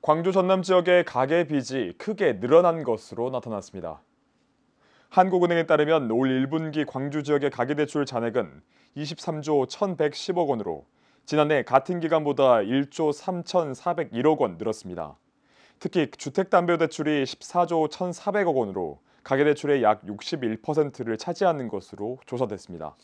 광주 전남 지역의 가계 빚이 크게 늘어난 것으로 나타났습니다. 한국은행에 따르면 올 1분기 광주 지역의 가계대출 잔액은 23조 1,110억 원으로 지난해 같은 기간보다 1조 3,401억 원 늘었습니다. 특히 주택담보대출이 14조 1,400억 원으로 가계대출의 약 61%를 차지하는 것으로 조사됐습니다.